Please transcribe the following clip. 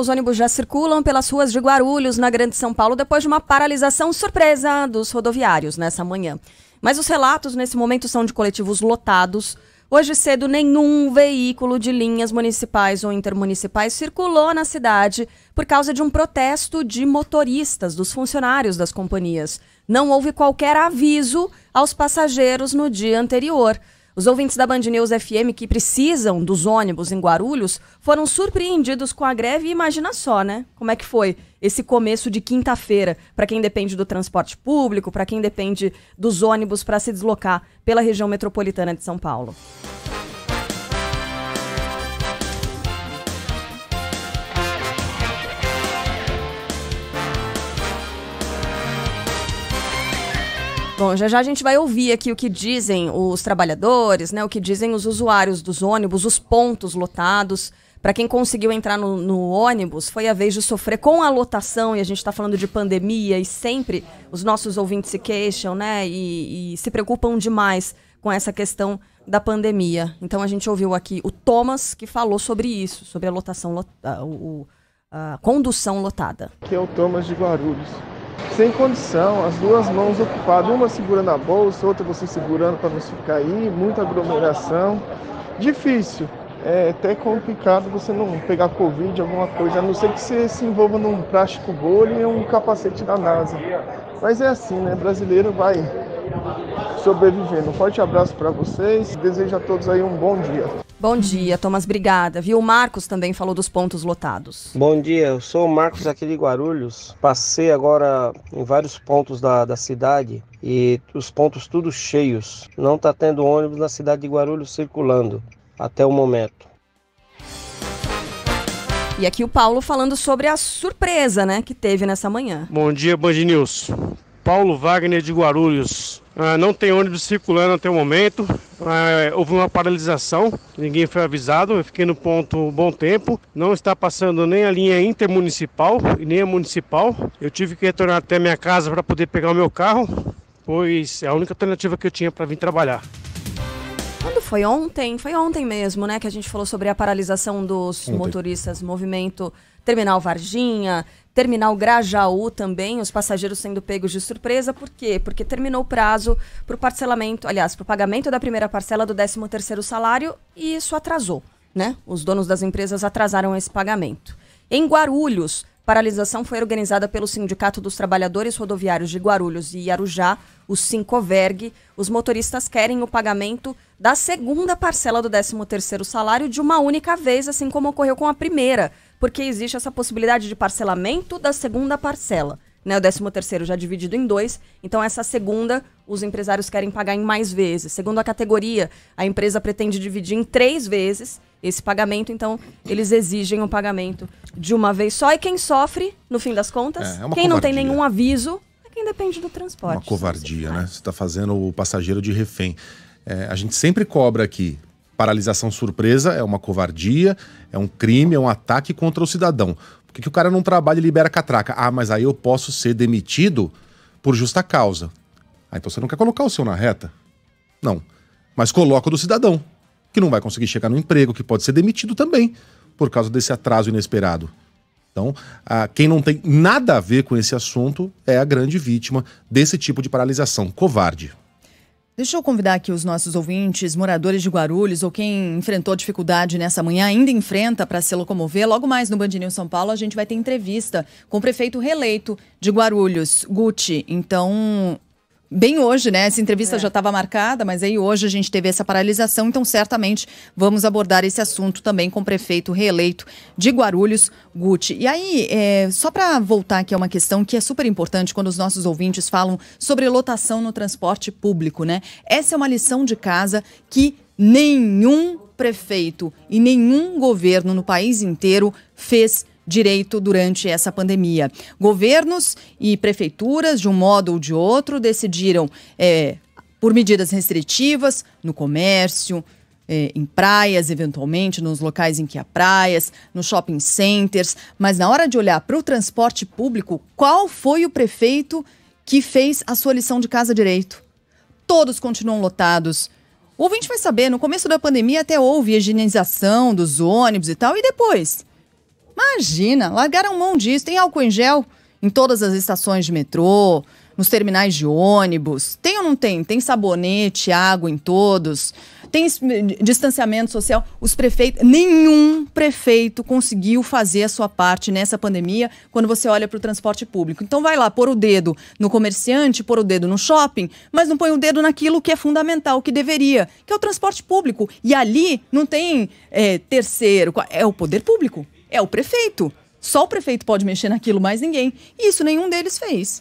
os ônibus já circulam pelas ruas de Guarulhos, na Grande São Paulo, depois de uma paralisação surpresa dos rodoviários nessa manhã. Mas os relatos nesse momento são de coletivos lotados. Hoje cedo, nenhum veículo de linhas municipais ou intermunicipais circulou na cidade por causa de um protesto de motoristas, dos funcionários das companhias. Não houve qualquer aviso aos passageiros no dia anterior. Os ouvintes da Band News FM que precisam dos ônibus em Guarulhos foram surpreendidos com a greve. Imagina só, né? Como é que foi esse começo de quinta-feira para quem depende do transporte público, para quem depende dos ônibus para se deslocar pela região metropolitana de São Paulo. Bom, já já a gente vai ouvir aqui o que dizem os trabalhadores, né? O que dizem os usuários dos ônibus, os pontos lotados. Para quem conseguiu entrar no, no, ônibus, foi a vez de sofrer com a lotação, e a gente está falando de pandemia, e sempre os nossos ouvintes se queixam, né? E, e, se preocupam demais com essa questão da pandemia. Então a gente ouviu aqui o Thomas que falou sobre isso, sobre a lotação, a, a condução lotada. Que é o Thomas de Guarulhos sem condição, as duas mãos ocupadas, uma segurando a bolsa, outra você segurando para não ficar aí, muita aglomeração. Difícil, é até complicado você não pegar Covid, alguma coisa, a não ser que você se envolva num plástico bolha e um capacete da NASA. Mas é assim, né? Brasileiro vai sobrevivendo. Um forte abraço para vocês, desejo a todos aí um bom dia. Bom dia, Thomas, obrigada. Viu? O Marcos também falou dos pontos lotados. Bom dia, eu sou o Marcos aqui de Guarulhos. Passei agora em vários pontos da, da cidade e os pontos tudo cheios. Não está tendo ônibus na cidade de Guarulhos circulando até o momento. E aqui o Paulo falando sobre a surpresa né, que teve nessa manhã. Bom dia, Band News. Paulo Wagner de Guarulhos. Ah, não tem ônibus circulando até o momento. Ah, houve uma paralisação, ninguém foi avisado. Eu fiquei no ponto um bom tempo. Não está passando nem a linha intermunicipal e nem a municipal. Eu tive que retornar até minha casa para poder pegar o meu carro, pois é a única alternativa que eu tinha para vir trabalhar foi ontem, foi ontem mesmo, né, que a gente falou sobre a paralisação dos ontem. motoristas, movimento Terminal Varginha, Terminal Grajaú também, os passageiros sendo pegos de surpresa. Por quê? Porque terminou o prazo para o parcelamento, aliás, para o pagamento da primeira parcela do 13º salário e isso atrasou, né? Os donos das empresas atrasaram esse pagamento. Em Guarulhos, paralisação foi organizada pelo Sindicato dos Trabalhadores Rodoviários de Guarulhos e Arujá, o Sincoverg. Os motoristas querem o pagamento da segunda parcela do 13º salário de uma única vez, assim como ocorreu com a primeira, porque existe essa possibilidade de parcelamento da segunda parcela né, o 13 terceiro já dividido em dois. Então, essa segunda, os empresários querem pagar em mais vezes. Segundo a categoria, a empresa pretende dividir em três vezes esse pagamento, então eles exigem o um pagamento de uma vez só. E quem sofre, no fim das contas, é, é quem covardia. não tem nenhum aviso, é quem depende do transporte. Uma covardia, né? Você está fazendo o passageiro de refém. É, a gente sempre cobra aqui. Paralisação surpresa é uma covardia, é um crime, é um ataque contra o cidadão. Por que, que o cara não trabalha e libera catraca? Ah, mas aí eu posso ser demitido por justa causa. Ah, então você não quer colocar o seu na reta? Não. Mas coloca o do cidadão, que não vai conseguir chegar no emprego, que pode ser demitido também por causa desse atraso inesperado. Então, ah, quem não tem nada a ver com esse assunto é a grande vítima desse tipo de paralisação covarde. Deixa eu convidar aqui os nossos ouvintes, moradores de Guarulhos ou quem enfrentou dificuldade nessa manhã, ainda enfrenta para se locomover. Logo mais no Band São Paulo, a gente vai ter entrevista com o prefeito reeleito de Guarulhos, Guti. Então, bem hoje, né? Essa entrevista é. já estava marcada, mas aí hoje a gente teve essa paralisação, então certamente vamos abordar esse assunto também com o prefeito reeleito de Guarulhos, Guti. E aí, é, só para voltar aqui a uma questão que é super importante quando os nossos ouvintes falam sobre lotação no transporte público, né? Essa é uma lição de casa que nenhum prefeito e nenhum governo no país inteiro fez direito durante essa pandemia. Governos e prefeituras, de um modo ou de outro, decidiram é, por medidas restritivas no comércio, é, em praias, eventualmente, nos locais em que há praias, nos shopping centers. Mas na hora de olhar para o transporte público, qual foi o prefeito que fez a sua lição de casa direito? Todos continuam lotados. O ouvinte vai saber, no começo da pandemia até houve higienização dos ônibus e tal, e depois? Imagina, largaram mão disso. Tem álcool em gel em todas as estações de metrô, nos terminais de ônibus. Tem ou não tem? Tem sabonete, água em todos. Tem eh, distanciamento social. Os prefeitos, nenhum prefeito conseguiu fazer a sua parte nessa pandemia quando você olha para o transporte público. Então vai lá pôr o dedo no comerciante, pôr o dedo no shopping, mas não põe o dedo naquilo que é fundamental, que deveria, que é o transporte público. E ali não tem é, terceiro, é o poder público. É o prefeito. Só o prefeito pode mexer naquilo, mais ninguém. E isso nenhum deles fez.